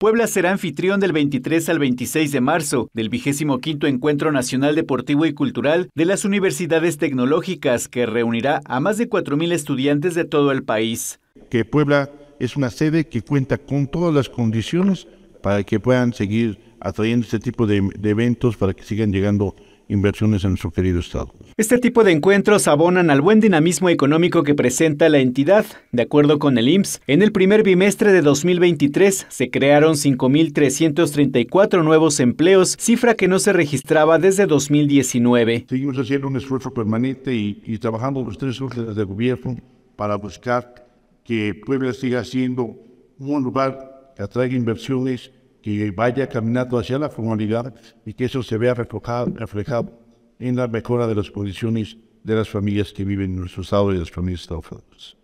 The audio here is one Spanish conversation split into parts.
Puebla será anfitrión del 23 al 26 de marzo del 25 Encuentro Nacional Deportivo y Cultural de las Universidades Tecnológicas, que reunirá a más de 4.000 estudiantes de todo el país. Que Puebla es una sede que cuenta con todas las condiciones para que puedan seguir atrayendo este tipo de, de eventos, para que sigan llegando inversiones en nuestro querido Estado. Este tipo de encuentros abonan al buen dinamismo económico que presenta la entidad. De acuerdo con el IMSS, en el primer bimestre de 2023 se crearon 5.334 nuevos empleos, cifra que no se registraba desde 2019. Seguimos haciendo un esfuerzo permanente y, trabajando los tres órdenes de gobierno para buscar que Puebla siga siendo un lugar que atraiga inversiones que vaya caminando hacia la formalidad y que eso se vea reflejado, en la mejora de las condiciones de las familias que viven en nuestro estado y las familias estadounidenses.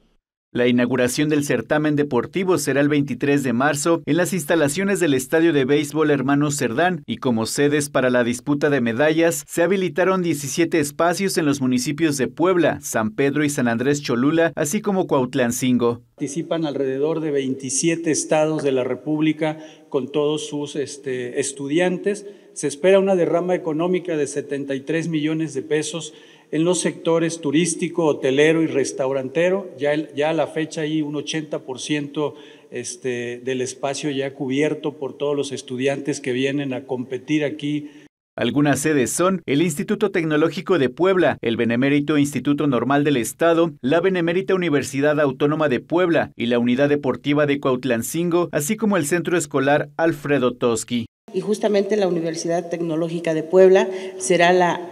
La inauguración del certamen deportivo será el 23 de marzo en las instalaciones del Estadio de Béisbol Hermanos Cerdán y como sedes para la disputa de medallas se habilitaron 17 espacios en los municipios de Puebla, San Pedro y San Andrés Cholula, así como Cuautlancingo. Participan alrededor de 27 estados de la República con todos sus este, estudiantes. Se espera una derrama económica de 73 millones de pesos en los sectores turístico, hotelero y restaurantero. Ya, ya a la fecha hay un 80% este, del espacio ya cubierto por todos los estudiantes que vienen a competir aquí algunas sedes son el Instituto Tecnológico de Puebla, el Benemérito Instituto Normal del Estado, la Benemérita Universidad Autónoma de Puebla y la Unidad Deportiva de Cuautlancingo, así como el Centro Escolar Alfredo Toski. Y justamente la Universidad Tecnológica de Puebla será la,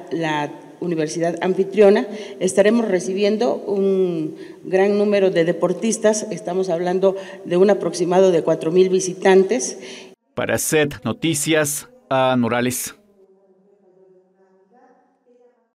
universidad anfitriona, estaremos recibiendo un gran número de deportistas, estamos hablando de un aproximado de 4.000 visitantes. Para SED Noticias, a Morales.